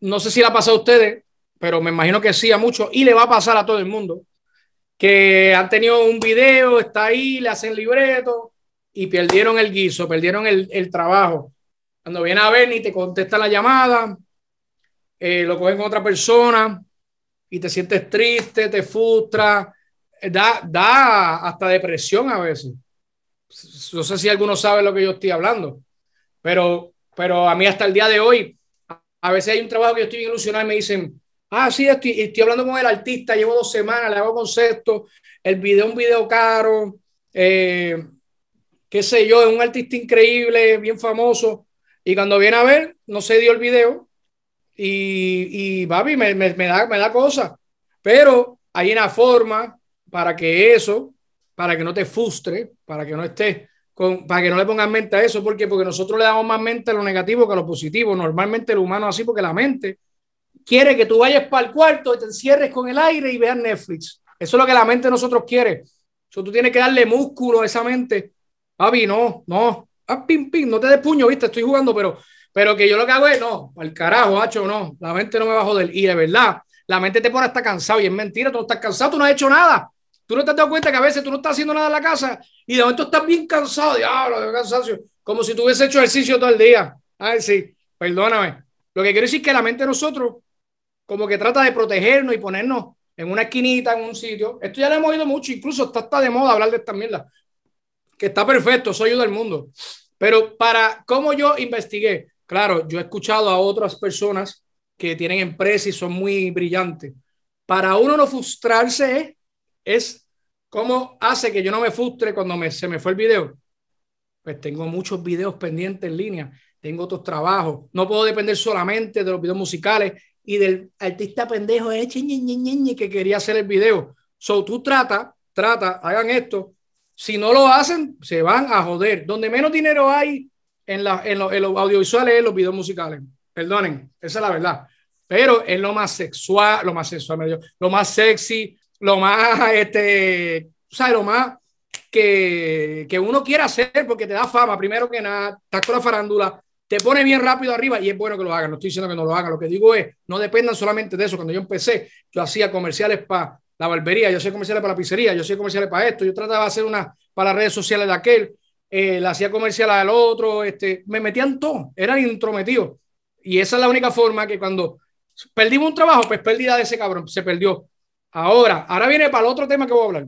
no sé si la ha pasado a ustedes, pero me imagino que sí a muchos y le va a pasar a todo el mundo, que han tenido un video, está ahí, le hacen libreto y perdieron el guiso, perdieron el, trabajo. Cuando viene a ver y te contesta la llamada, eh, lo cogen con otra persona y te sientes triste, te frustra, eh, da, da hasta depresión a veces. No sé si alguno sabe lo que yo estoy hablando, pero, pero a mí hasta el día de hoy a veces hay un trabajo que yo estoy ilusionado y me dicen, ah, sí, estoy, estoy hablando con el artista, llevo dos semanas, le hago conceptos, el video un video caro, eh, qué sé yo, es un artista increíble, bien famoso. Y cuando viene a ver, no se dio el video y, y papi, me, me, da, me da cosa. Pero hay una forma para que eso, para que no te frustre, para que no estés para que no le pongan mente a eso, porque porque nosotros le damos más mente a lo negativo que a lo positivo. Normalmente el humano así, porque la mente quiere que tú vayas para el cuarto y te encierres con el aire y veas Netflix. Eso es lo que la mente nosotros quiere. Eso tú tienes que darle músculo a esa mente. Papi, no, no. Ah, pim, pim, no te des puño, viste, estoy jugando, pero, pero que yo lo que hago es, no, al carajo, hacho, no, la mente no me va a joder. Y de verdad, la mente te pone hasta cansado y es mentira, tú no estás cansado, tú no has hecho nada. Tú no te has dado cuenta que a veces tú no estás haciendo nada en la casa y de momento estás bien cansado, diablo, de cansancio, como si tú hubieses hecho ejercicio todo el día. Ay, sí, perdóname. Lo que quiero decir es que la mente de nosotros, como que trata de protegernos y ponernos en una esquinita, en un sitio. Esto ya lo hemos oído mucho, incluso está, está de moda hablar de esta mierda. Que está perfecto, soy yo del mundo. Pero para cómo yo investigué, claro, yo he escuchado a otras personas que tienen empresas y son muy brillantes. Para uno no frustrarse es es cómo hace que yo no me frustre cuando me, se me fue el video. Pues tengo muchos videos pendientes en línea, tengo otros trabajos, no puedo depender solamente de los videos musicales y del artista pendejo de que quería hacer el video. So tú trata, trata, hagan esto. Si no lo hacen, se van a joder. Donde menos dinero hay en, la, en, los audiovisuales en los videos musicales. Perdonen, esa es la verdad. Pero es lo más sexual, lo más sexual, lo más sexy, lo más, este, ¿sabes? Lo más que, uno quiera hacer porque te da fama, primero que nada, estás con la farándula, te pone bien rápido arriba y es bueno que lo hagan. No estoy diciendo que no lo hagan, lo que digo es, no dependan solamente de eso. Cuando yo empecé, yo hacía comerciales para la barbería, yo hacía comerciales para la pizzería, yo hacía comerciales para esto, yo trataba de hacer una para las redes sociales de aquel, eh, la hacía comercial al otro, este, me metían todo, eran intrometidos. Y esa es la única forma que cuando perdimos un trabajo, pues pérdida de ese cabrón, se perdió. Ahora, ahora viene para el otro tema que voy a hablar.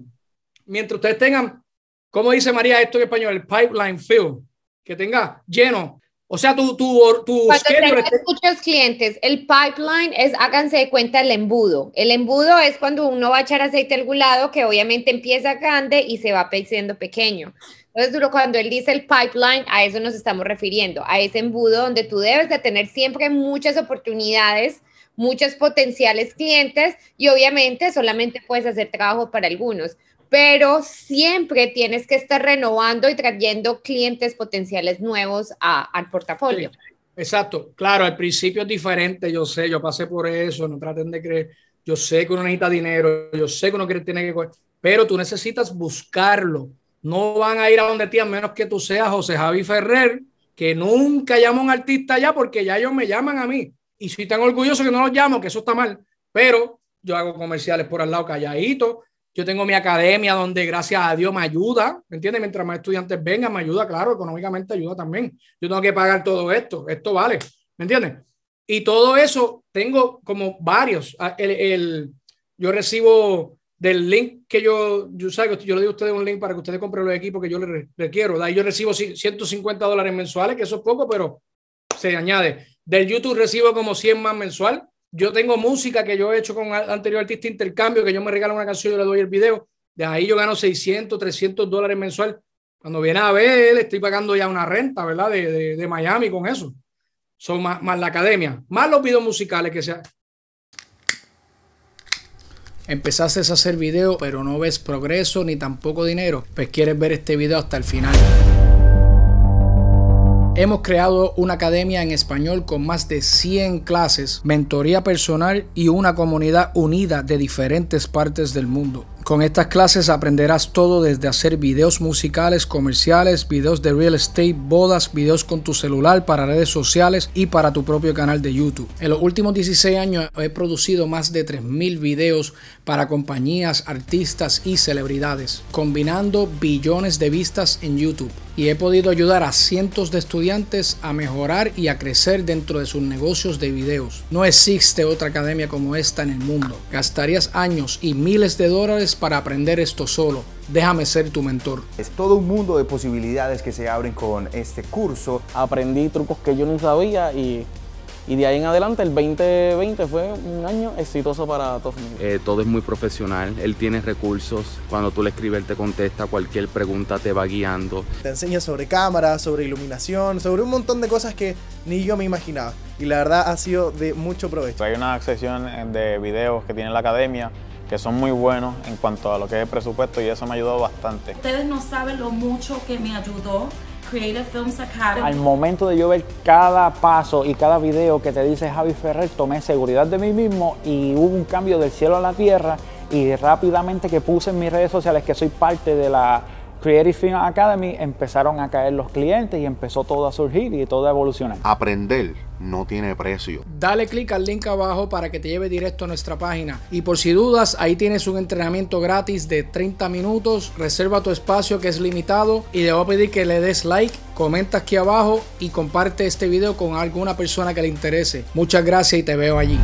Mientras ustedes tengan, como dice María esto en español, el pipeline fill, que tenga lleno. O sea, tu, tu, tu Cuando muchos clientes, el pipeline es, háganse de cuenta, el embudo. El embudo es cuando uno va a echar aceite a algún lado, que obviamente empieza grande y se va siendo pequeño. Entonces, duro, cuando él dice el pipeline, a eso nos estamos refiriendo, a ese embudo donde tú debes de tener siempre muchas oportunidades muchos potenciales clientes y obviamente solamente puedes hacer trabajo para algunos, pero siempre tienes que estar renovando y trayendo clientes potenciales nuevos al portafolio. exacto, claro, al principio es diferente, yo sé, yo pasé por eso, no traten de creer, yo sé que uno necesita dinero, yo sé que uno tiene que, pero tú necesitas buscarlo. No van a ir a donde ti, a menos que tú seas José Javi Ferrer, que nunca llamo a un artista allá porque ya ellos me llaman a mí y soy tan orgulloso que no los llamo, que eso está mal, pero yo hago comerciales por al lado calladito, yo tengo mi academia donde gracias a Dios me ayuda, ¿me entiendes? Mientras más estudiantes vengan, me ayuda, claro, económicamente ayuda también. Yo tengo que pagar todo esto, esto vale, ¿me entiendes? Y todo eso tengo como varios. Ah, el, el, yo recibo del link que yo, yo le digo a ustedes un link para que ustedes compren los equipos que yo les requiero. yo recibo 150 dólares mensuales, que eso es poco, pero se añade. Del YouTube recibo como 100 más mensual. Yo tengo música que yo he hecho con anterior artista intercambio, que yo me regalo una canción y yo le doy el video. De ahí yo gano 600, 300 dólares mensual. Cuando viene a ver, estoy pagando ya una renta, ¿verdad? De, Miami con eso. Son más, más, la academia, más los videos musicales que sea. Empezaste a hacer video, pero no ves progreso ni tampoco dinero. Pues quieres ver este video hasta el final. Hemos creado una academia en español con más de 100 clases, mentoría personal y una comunidad unida de diferentes partes del mundo. Con estas clases aprenderás todo desde hacer videos musicales, comerciales, videos de real estate, bodas, videos con tu celular para redes sociales y para tu propio canal de YouTube. En los últimos 16 años he producido más de 3.000 videos para compañías, artistas y celebridades, combinando billones de vistas en YouTube. Y he podido ayudar a cientos de estudiantes a mejorar y a crecer dentro de sus negocios de videos. No existe otra academia como esta en el mundo. Gastarías años y miles de dólares para aprender esto solo. Déjame ser tu mentor. Es todo un mundo de posibilidades que se abren con este curso. Aprendí trucos que yo no sabía y, de ahí en adelante el 2020 fue un año exitoso para todos. Eh, todo es muy profesional, él tiene recursos, cuando tú le escribes él te contesta, cualquier pregunta te va guiando. Te enseña sobre cámaras, sobre iluminación, sobre un montón de cosas que ni yo me imaginaba y la verdad ha sido de mucho provecho. Hay una sección de videos que tiene la academia que son muy buenos en cuanto a lo que es el presupuesto y eso me ha ayudado bastante. Ustedes no saben lo mucho que me ayudó Creative Films Academy. Al momento de yo ver cada paso y cada video que te dice Javi Ferrer, tomé seguridad de mí mismo y hubo un cambio del cielo a la tierra y rápidamente que puse en mis redes sociales que soy parte de la Creative Film Academy empezaron a caer los clientes y empezó todo a surgir y todo a evolucionar. Aprender no tiene precio. Dale click al link abajo para que te lleve directo a nuestra página. Y por si dudas, ahí tienes un entrenamiento gratis de 30 minutos. Reserva tu espacio que es limitado y le voy a pedir que le des like, comenta aquí abajo y comparte este video con alguna persona que le interese. Muchas gracias y te veo allí.